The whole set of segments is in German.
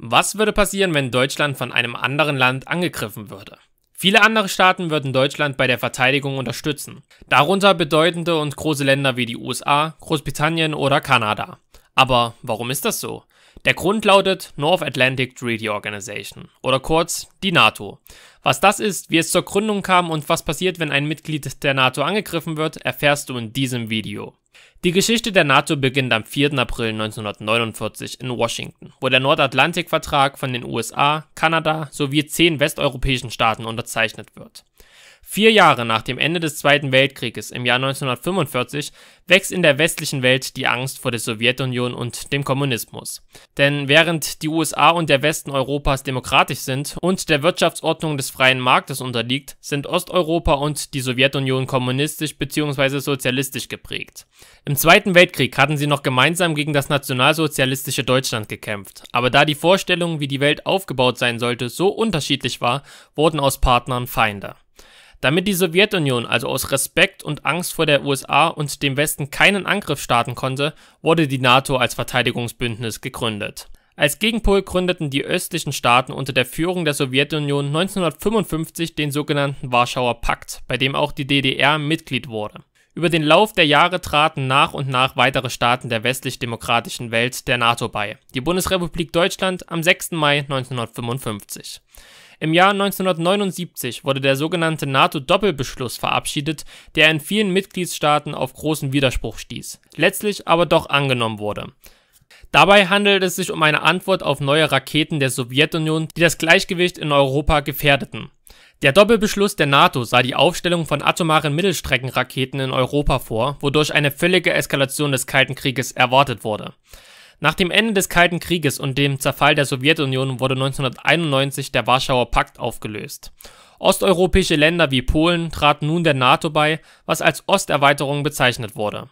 Was würde passieren, wenn Deutschland von einem anderen Land angegriffen würde? Viele andere Staaten würden Deutschland bei der Verteidigung unterstützen, darunter bedeutende und große Länder wie die USA, Großbritannien oder Kanada. Aber warum ist das so? Der Grund lautet North Atlantic Treaty Organization oder kurz die NATO. Was das ist, wie es zur Gründung kam und was passiert, wenn ein Mitglied der NATO angegriffen wird, erfährst du in diesem Video. Die Geschichte der NATO beginnt am 4. April 1949 in Washington, wo der Nordatlantikvertrag von den USA, Kanada sowie zehn westeuropäischen Staaten unterzeichnet wird. Vier Jahre nach dem Ende des Zweiten Weltkrieges im Jahr 1945 wächst in der westlichen Welt die Angst vor der Sowjetunion und dem Kommunismus. Denn während die USA und der Westen Europas demokratisch sind und der Wirtschaftsordnung des freien Marktes unterliegt, sind Osteuropa und die Sowjetunion kommunistisch bzw. sozialistisch geprägt. Im Zweiten Weltkrieg hatten sie noch gemeinsam gegen das nationalsozialistische Deutschland gekämpft, aber da die Vorstellung, wie die Welt aufgebaut sein sollte, so unterschiedlich war, wurden aus Partnern Feinde. Damit die Sowjetunion also aus Respekt und Angst vor der USA und dem Westen keinen Angriff starten konnte, wurde die NATO als Verteidigungsbündnis gegründet. Als Gegenpol gründeten die östlichen Staaten unter der Führung der Sowjetunion 1955 den sogenannten Warschauer Pakt, bei dem auch die DDR Mitglied wurde. Über den Lauf der Jahre traten nach und nach weitere Staaten der westlich-demokratischen Welt der NATO bei. Die Bundesrepublik Deutschland am 6. Mai 1955. Im Jahr 1979 wurde der sogenannte NATO-Doppelbeschluss verabschiedet, der in vielen Mitgliedstaaten auf großen Widerspruch stieß, letztlich aber doch angenommen wurde. Dabei handelt es sich um eine Antwort auf neue Raketen der Sowjetunion, die das Gleichgewicht in Europa gefährdeten. Der Doppelbeschluss der NATO sah die Aufstellung von atomaren Mittelstreckenraketen in Europa vor, wodurch eine völlige Eskalation des Kalten Krieges erwartet wurde. Nach dem Ende des Kalten Krieges und dem Zerfall der Sowjetunion wurde 1991 der Warschauer Pakt aufgelöst. Osteuropäische Länder wie Polen traten nun der NATO bei, was als Osterweiterung bezeichnet wurde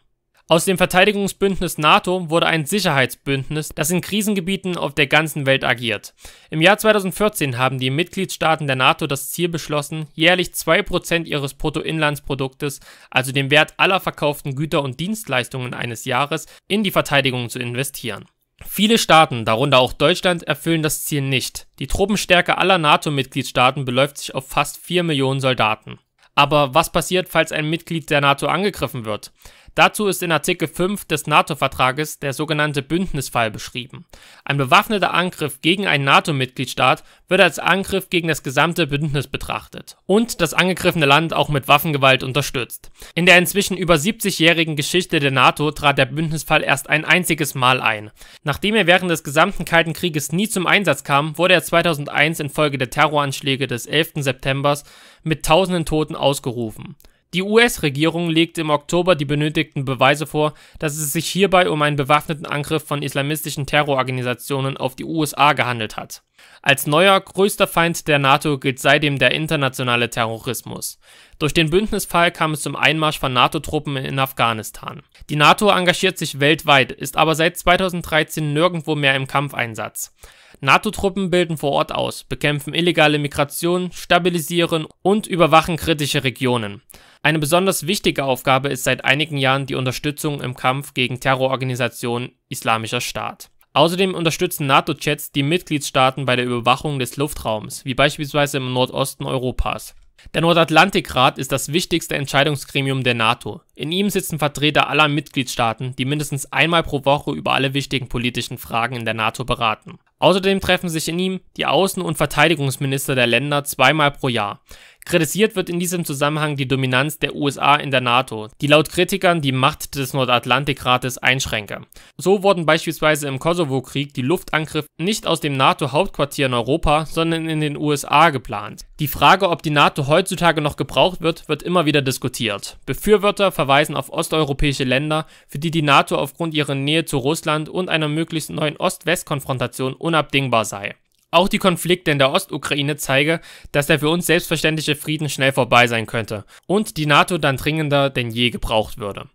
aus dem Verteidigungsbündnis NATO wurde ein Sicherheitsbündnis, das in Krisengebieten auf der ganzen Welt agiert. Im Jahr 2014 haben die Mitgliedstaaten der NATO das Ziel beschlossen, jährlich 2% ihres Bruttoinlandsproduktes, also den Wert aller verkauften Güter und Dienstleistungen eines Jahres, in die Verteidigung zu investieren. Viele Staaten, darunter auch Deutschland, erfüllen das Ziel nicht. Die Truppenstärke aller NATO-Mitgliedstaaten beläuft sich auf fast 4 Millionen Soldaten. Aber was passiert, falls ein Mitglied der NATO angegriffen wird? Dazu ist in Artikel 5 des NATO-Vertrages der sogenannte Bündnisfall beschrieben. Ein bewaffneter Angriff gegen einen NATO-Mitgliedstaat wird als Angriff gegen das gesamte Bündnis betrachtet und das angegriffene Land auch mit Waffengewalt unterstützt. In der inzwischen über 70-jährigen Geschichte der NATO trat der Bündnisfall erst ein einziges Mal ein. Nachdem er während des gesamten Kalten Krieges nie zum Einsatz kam, wurde er 2001 infolge der Terroranschläge des 11. Septembers mit tausenden Toten ausgerufen. Die US-Regierung legte im Oktober die benötigten Beweise vor, dass es sich hierbei um einen bewaffneten Angriff von islamistischen Terrororganisationen auf die USA gehandelt hat als neuer größter Feind der NATO gilt seitdem der internationale Terrorismus. Durch den Bündnisfall kam es zum Einmarsch von NATO-Truppen in Afghanistan. Die NATO engagiert sich weltweit, ist aber seit 2013 nirgendwo mehr im Kampfeinsatz. NATO-Truppen bilden vor Ort aus, bekämpfen illegale Migration, stabilisieren und überwachen kritische Regionen. Eine besonders wichtige Aufgabe ist seit einigen Jahren die Unterstützung im Kampf gegen Terrororganisationen Islamischer Staat Außerdem unterstützen NATO-Jets die Mitgliedstaaten bei der Überwachung des Luftraums, wie beispielsweise im Nordosten Europas. Der Nordatlantikrat ist das wichtigste Entscheidungsgremium der NATO. In ihm sitzen Vertreter aller Mitgliedstaaten, die mindestens einmal pro Woche über alle wichtigen politischen Fragen in der NATO beraten. Außerdem treffen sich in ihm die Außen- und Verteidigungsminister der Länder zweimal pro Jahr. Kritisiert wird in diesem Zusammenhang die Dominanz der USA in der NATO, die laut Kritikern die Macht des Nordatlantikrates einschränke. So wurden beispielsweise im Kosovo-Krieg die Luftangriffe nicht aus dem NATO-Hauptquartier in Europa, sondern in den USA geplant. Die Frage, ob die NATO heutzutage noch gebraucht wird, wird immer wieder diskutiert. Befürworter verweisen auf osteuropäische Länder, für die die NATO aufgrund ihrer Nähe zu Russland und einer möglichst neuen Ost-West-Konfrontation unabdingbar sei. Auch die Konflikte in der Ostukraine zeige, dass der für uns selbstverständliche Frieden schnell vorbei sein könnte und die NATO dann dringender denn je gebraucht würde.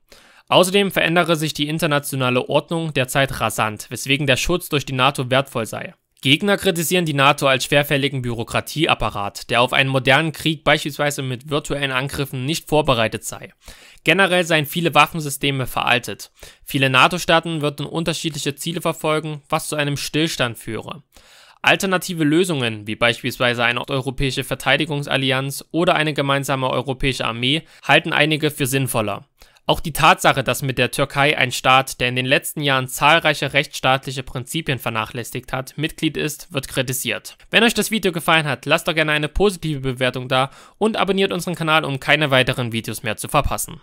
Außerdem verändere sich die internationale Ordnung derzeit rasant, weswegen der Schutz durch die NATO wertvoll sei. Gegner kritisieren die NATO als schwerfälligen Bürokratieapparat, der auf einen modernen Krieg beispielsweise mit virtuellen Angriffen nicht vorbereitet sei. Generell seien viele Waffensysteme veraltet. Viele NATO-Staaten würden unterschiedliche Ziele verfolgen, was zu einem Stillstand führe. Alternative Lösungen, wie beispielsweise eine europäische Verteidigungsallianz oder eine gemeinsame europäische Armee, halten einige für sinnvoller. Auch die Tatsache, dass mit der Türkei ein Staat, der in den letzten Jahren zahlreiche rechtsstaatliche Prinzipien vernachlässigt hat, Mitglied ist, wird kritisiert. Wenn euch das Video gefallen hat, lasst doch gerne eine positive Bewertung da und abonniert unseren Kanal, um keine weiteren Videos mehr zu verpassen.